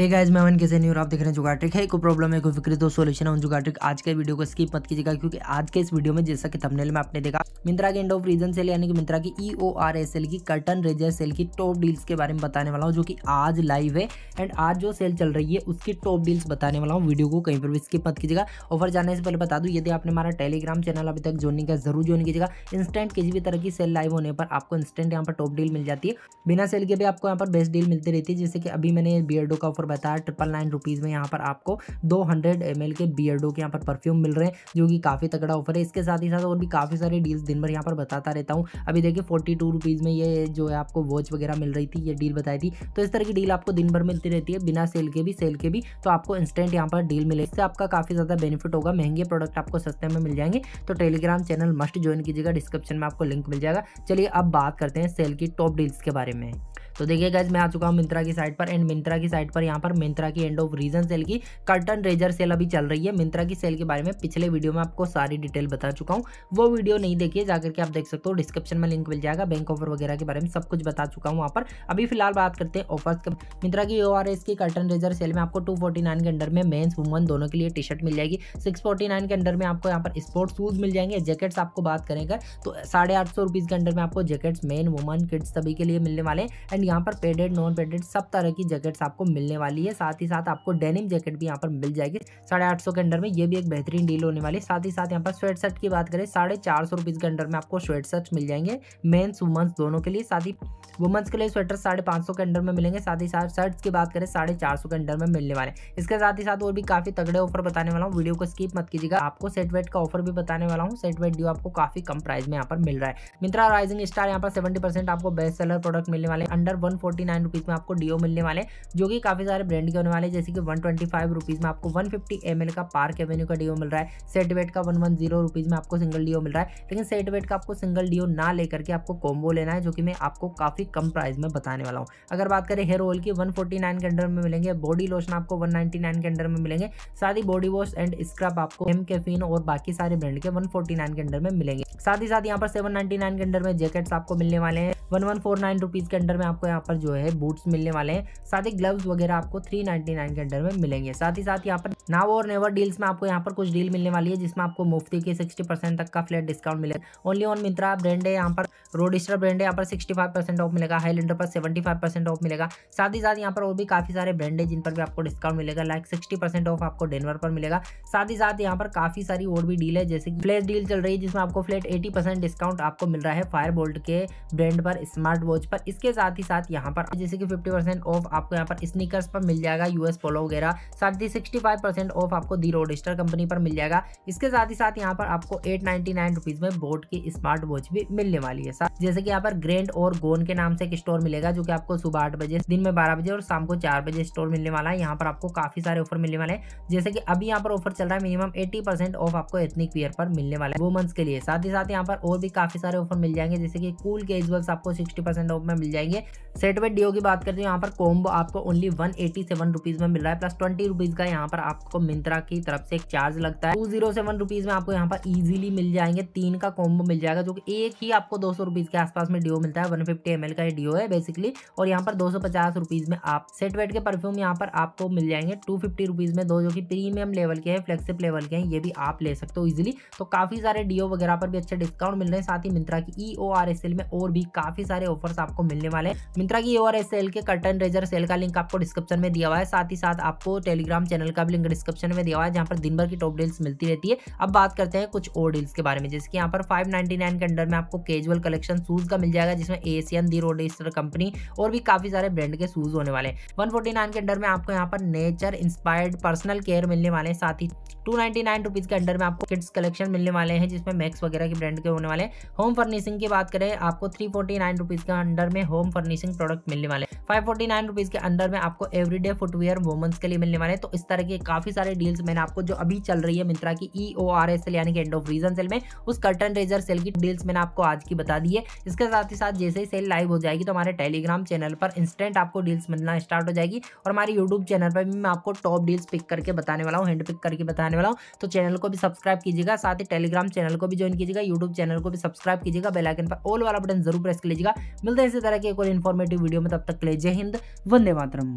guys मैं one कैसे नहीं और आप देख रहे हैं जुगाट्रिक है कोई प्रॉब्लम है कोई फिक्र दो सोल्यूशन है जुगाट्रिक आज के वीडियो को स्किप मत कीजिएगा क्योंकि आज के इस वीडियो में जैसा कि थंबनेल में आपने देखा मिंत्रा के एंड ऑफ रीजन सेल यानी कि मिंत्रा की E O R S L की कर्टन रेजर सेल की टॉप डील्स के बारे में बताने वाला हूँ जो कि आज लाइव है एंड आज जो सेल चल रही है उसकी टॉप डील्स बताने वाला हूँ वीडियो को कहीं पर भी स्किप मत कीजिएगा ऑफर जाने से पहले बता दूँ यदि आपने हमारा टेलीग्राम चैनल अभी तक ज्वाइन किया जरूर ज्वाइन कीजिएगा इंस्टेंट किसी भी तरह की सेल लाइव होने पर आपको इंस्टेंट यहाँ पर टॉप डील मिल जाती है बिना सेल के भी आपको यहाँ पर बेस्ट डील मिलती रहती है जैसे कि अभी मैंने बियर्डो का ऑफर और बताया ट्रिपल नाइन रुपीज़ में यहाँ पर आपको दो हंड्रेड एम एल के बियर्डो के यहाँ पर परफ्यूम मिल रहे हैं जो कि काफ़ी तगड़ा ऑफर है इसके साथ ही साथ और भी काफ़ी सारे डील्स दिन भर यहाँ पर बताता रहता हूँ अभी देखिए फोर्टी टू रुपीज़ में ये जो है आपको वॉच वगैरह मिल रही थी ये डील बताई थी तो इस तरह की डील आपको दिन भर मिलती रहती है बिना सेल के भी सेल के भी तो आपको इंस्टेंट यहाँ पर डील मिले इससे आपका काफ़ी ज़्यादा बेनिफिट होगा महंगे प्रोडक्ट आपको सस्ते में मिल जाएंगे तो टेलीग्राम चैनल मस्ट ज्वाइन कीजिएगा डिस्क्रिप्शन में आपको लिंक मिल जाएगा चलिए अब बात करते हैं सेल की टॉप डील्स के बारे में तो देखिए गैस मैं आ चुका हूँ मिंत्रा की साइड पर एंड मिंत्रा की साइड पर यहाँ पर मिंत्रा की एंड ऑफ रीजन सेल की कर्टन रेजर सेल अभी चल रही है मिंत्रा की सेल के बारे में पिछले वीडियो में आपको सारी डिटेल बता चुका हूँ वो वीडियो नहीं देखिए जाकर के आप देख सकते हो डिस्क्रिप्शन में लिंक मिल जाएगा बैंक ऑफर वगैरह के बारे में सब कुछ बता चुका हूँ वहाँ पर अभी फिलहाल बात करते हैं ऑफर्स के मिंत्रा की ओ की कर्टन रेजर सेल में आपको टू के अंडर में मेन्स वुमन दोनों के लिए टी शर्ट मिल जाएगी सिक्स के अंडर में आपको यहाँ पर स्पोर्ट्स शूज मिल जाएंगे जैकेट्स आपको बात करेंगे तो साढ़े आठ सौ के अंडर में आपको जैकेट्स मेन वुमन किड्स सभी के लिए मिलने वाले हैं एंड यहाँ पर पेडेड नॉन पेडेड सब तरह की जैकेट्स आपको मिलने वाली है साथ ही साथ आपको डेनिम जैकेट भी यहाँ पर मिल जाएगी साढ़े आठ सौ के अंडर में ये भी एक बेहतरीन डील होने वाली है साथ ही साथ यहाँ पर स्वेट शर्ट की बात करें साढ़े चार सौ रुपीज़ के अंडर में आपको स्वेट शर्ट मिल जाएंगे मेन्स वुमन्स दोनों के लिए साथ ही वुमन्स के लिए स्वेटर साढ़े पाँच सौ के अंडर में मिलेंगे साथ ही साथ शर्ट्स की बात करें साढ़े चार सौ के अंडर में मिलने वाले इसके साथ ही साथ और भी काफ़ी तगड़े ऑफर बताने वाला हूँ वीडियो को स्किप मत कीजिएगा आपको सेट वेट का ऑफर भी बताने वाला हूँ सेट वेट ड्यू आपको काफ़ी कम प्राइस में यहाँ पर मिल रहा है मिंत्रा राइजिंग स्टार यहाँ पर सेवेंटी आपको बेस्ट सेलर प्रोडक्ट मिलने वाले अंडर हज़ार वन फोर्टी नाइन रुपीज़ में आपको डीओ मिलने वाले हैं जो कि काफ़ी सारे ब्रांड के होने वाले हैं जैसे कि वन ट्वेंटी फाइव रुपीज़ में आपको वन फिफ्टी एम एल का पार्क एवेन्यू का डीओ मिल रहा है सेटवेट का वन वन जीरो रुपीज़ में आपको सिंगल डीओ मिल रहा है लेकिन सेटवेट का आपको सिंगल डीओ ना लेकर के आपको कॉम्बो लेना है जो कि मैं आपको काफ़ी कम प्राइस में बताने वाला हूँ अगर बात करें हेयर ऑयल की वन फोर्टी नाइन के अंडर में मिलेंगे बॉडी लोशन आपको वन नाइन्टी नाइन के अंडर में मिलेंगे साथ ही बॉडी वॉश एंड स्क्रब आपको एम कैफीन और बाकी सारे ब्रांड के वन फोर्टी नाइन के अंडर में मिलेंगे साथ ही साथ यहाँ पर सेवन नाइन के अंडर में जैकेट्स आपको मिलने वाले हैं one one four nine rupees के अंडर में आपको यहाँ पर जो है बूट्स मिलने वाले हैं साथ ही ग्लव्स वगैरह आपको थ्री नाइन्टी नाइन के अंडर में मिलेंगे साथ ही साथ यहाँ पर नाव और नेवर डील्स में आपको यहाँ पर कुछ डील मिलने वाली है जिसमें आपको मुफ्ती के 60 परसेंट तक का फ्लैट डिस्काउंट मिलेगा ओनली ऑन मिंत्रा ब्रांड है यहाँ पर रोडिस्टर ब्रांड है यहाँ पर 65 परसेंट ऑफ मिलेगा हाईलैंडर पर 75 परसेंट ऑफ मिलेगा साथ ही साथ यहाँ पर और भी काफ़ी सारे ब्रांड है जिन पर भी आपको डिस्काउंट मिलेगा लाइक सिक्सटी परसेंट ऑफ आपको डेनवर पर मिलेगा साथ ही साथ यहाँ पर काफ़ी सारी और भी डील है जैसे कि डील चल रही है जिसमें आपको फ्लैट एटी डिस्काउंट आपको मिल रहा है फायर बोल्ट के ब्रांड पर स्मार्ट वॉच पर इसके साथ ही साथ यहाँ पर जैसे कि फिफ्टी ऑफ आपको यहाँ पर स्निकर्स पर मिल जाएगा यूएस पोलो वगैरह साथ ही सिक्सटी परसेंट ऑफ आपको दी रोडस्टर कंपनी पर मिल जाएगा इसके साथ ही साथ यहाँ पर आपको एट नाइनटी में बोट की स्मार्ट वॉच भी मिलने वाली है जैसे की यहाँ पर ग्रेंड और गोन के नाम से एक स्टोर मिलेगा जो की आपको सुबह आठ बजे दिन में बारह बजे और शाम को चार बजे स्टोर मिलने वाला है यहाँ पर आपको काफी सारे ऑफर मिलने वाले हैं जैसे की अभी यहाँ पर ऑफर चल रहा है मिनिमम एट्टी परसेंट ऑफ आपको एथनिक पियर पर मिलने वाला है वुमेंस के लिए साथ ही साथ यहाँ पर और भी काफी सारे ऑफर मिल जाएंगे जैसे कि कूल केजुअल्स आपको सिक्सटी परसेंट ऑफ में मिल जाएंगे सेटवेट डीओ की बात करते हैं यहाँ पर कॉम्बो आपको only one eighty seven rupees में मिल रहा है प्लस ट्वेंटी रुपीज का यहाँ पर आप आपको मिंत्रा की तरफ से एक चार्ज लगता है टू जीरो सेवन रुपीज में आपको यहाँ पर इजीली मिल जाएंगे तीन का कॉम्बो मिल जाएगा जो कि एक ही आपको दो सौ रुपीज के आसपास में डिओ मिलता है वन फिफ्टी एम का डिओ है बेसिकली और यहाँ पर दो सौ पचास रुपीज में आप सेट वेट के परफ्यूम यहाँ पर आपको मिल जाएंगे टू फिफ्टी में दो जो कि प्रीमियम लेवल के हैं फ्लेक्सिप लेवल के हैं ये भी आप ले सकते हो इजिली तो काफी सारे डीओ वगैरह पर भी अच्छे डिस्काउंट मिल रहे हैं साथ ही मिंत्रा की E O R S L में और भी काफी सारे ऑफर्स आपको मिलने वाले हैं मिंत्रा की ई ओ एल के कर्टन रेजर सेल का लिंक आपको डिस्क्रिप्शन में दिया हुआ है साथ ही साथ आपको टेलीग्राम चैनल का भी लिंक डिस्क्रिप्शन में दिया हुआ है जहाँ पर दिन भर की टॉप डील्स मिलती रहती है अब बात करते हैं कुछ और डील्स के बारे में जैसे कि यहाँ पर फाइव के अंडर में आपको केजुअल कलेक्शन शूज़ का मिल जाएगा जिसमें एशियन दी रोडेस्टर कंपनी और भी काफ़ी सारे ब्रांड के शूज़ होने वाले फोर्टी नाइन के अंडर में आपको यहाँ पर नेचर इंस्पायर्ड पर्सनल केयर मिलने वाले हैं साथ ही टू नाइन्टी के अंडर में आपको किड्स कलेक्शन मिलने वाले हैं जिसमें मैक्स वगैरह के ब्रांड के होने वाले होम फर्निशिंग की बात करें आपको थ्री फोर्टी नाइन रुपीज के अंडर में होम फर्निशिंग प्रोडक्ट मिलने वाले फाइव फोर्टी नाइन रुपीज के अंडर में आपको एवरीडे फुटवेयर वुमेंस के लिए मिलने वाले तो इस तरह के काफी काफ़ी सारे डील्स मैंने आपको जो अभी चल रही है मिंत्रा की E O R S L यानी कि एंड ऑफ रीजन सेल में उस कर्टन रेजर सेल की डील्स मैंने आपको आज की बता दी है इसके साथ ही साथ जैसे ही सेल लाइव हो जाएगी तो हमारे टेलीग्राम चैनल पर इंस्टेंट आपको डील्स मिलना स्टार्ट हो जाएगी और हमारे यूट्यूब चैनल पर भी मैं आपको टॉप डील्स पिक करके बताने वाला हूँ हैंड पिक करके बताने वाला हूँ तो चैनल को भी सब्सक्राइब कीजिएगा साथ ही टेलीग्राम चैनल को भी ज्वाइन कीजिएगा यूट्यूब चैनल को भी सब्सक्राइब कीजिएगा बेलाइकन पर ऑल वाला बटन जरूर प्रेस कर लीजिएगा मिलते हैं इसी तरह की एक और इन्फॉर्मेटिव वीडियो में तब तक ले जय हिंद वंदे मातरम